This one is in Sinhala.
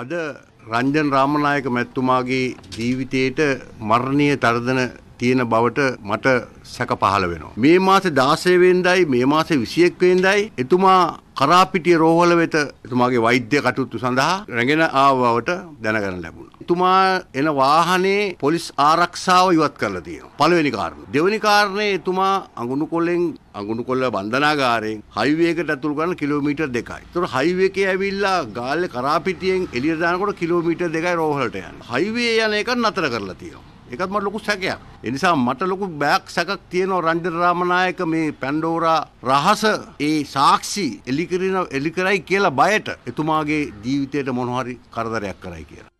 අද රංජන් රාමනායක මැතිතුමාගේ ජීවිතයේට මරණීය තරදන තියෙන බවට මට සැක පහළ වෙනවා. මේ මාසේ 16 වෙනිදායි මේ මාසේ 21 වෙනිදායි එතුමා කරාපිටිය රෝහල වෙත එතුමාගේ වෛද්‍ය කටයුතු සඳහා රැගෙන ආවවට දැනගන්න ලැබුණා. එතුමා එන වාහනේ පොලිස් ආරක්ෂාව ඉවත් කරලා තියෙනවා. පළවෙනි කාරණේ. දෙවෙනි කාරණේ එතුමා අඟුණුකොල්ලෙන් අඟුණුකොල්ල බන්ධනාගාරයෙන් හයිවේ එකට ඇතුළු කරන කිලෝමීටර් දෙකයි. ඒතර හයිවේ එකේ ඇවිල්ලා ගාල්ලේ කරාපිටියෙන් එළියට දානකොට කිලෝමීටර් දෙකයි රෝහලට යන්නේ. හයිවේ යන එක නතර කරලා තියෙනවා. ඒකත් මට ලොකු සැකයක්. ඒ නිසා මට ලොකු බෑක් සැකක් තියෙනවා රන්ජන රාමනායක මේ පැන්ඩෝරා රහස ඒ සාක්ෂි එලි කරන එලි කරයි කියලා බයට එතුමාගේ ජීවිතයට මොන හරි කරදරයක් කරයි කියලා.